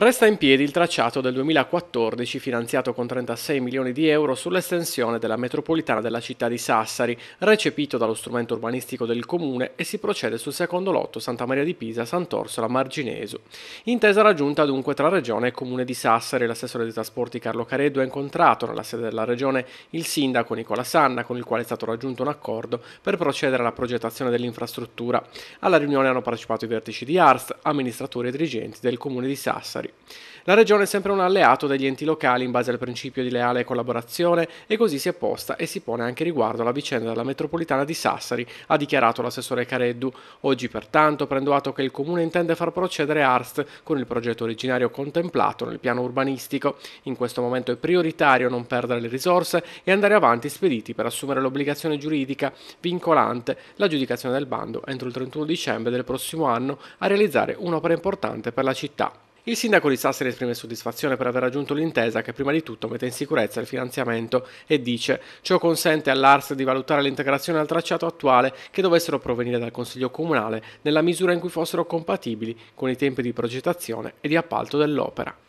Resta in piedi il tracciato del 2014 finanziato con 36 milioni di euro sull'estensione della metropolitana della città di Sassari, recepito dallo strumento urbanistico del comune e si procede sul secondo lotto Santa Maria di Pisa Sant'Orsola Marginesu. Intesa raggiunta dunque tra Regione e Comune di Sassari, l'assessore dei trasporti Carlo Careddo ha incontrato nella sede della Regione il sindaco Nicola Sanna con il quale è stato raggiunto un accordo per procedere alla progettazione dell'infrastruttura. Alla riunione hanno partecipato i vertici di ARST, amministratori e dirigenti del Comune di Sassari territori. La Regione è sempre un alleato degli enti locali in base al principio di leale collaborazione e così si è posta e si pone anche riguardo alla vicenda della metropolitana di Sassari, ha dichiarato l'assessore Careddu. Oggi pertanto prendo atto che il Comune intende far procedere ARST con il progetto originario contemplato nel piano urbanistico. In questo momento è prioritario non perdere le risorse e andare avanti spediti per assumere l'obbligazione giuridica vincolante l'aggiudicazione del bando entro il 31 dicembre del prossimo anno a realizzare un'opera importante per la città. Il sindaco di Sassari esprime soddisfazione per aver raggiunto l'intesa che prima di tutto mette in sicurezza il finanziamento e dice ciò consente all'ARS di valutare l'integrazione al tracciato attuale che dovessero provenire dal Consiglio Comunale nella misura in cui fossero compatibili con i tempi di progettazione e di appalto dell'opera.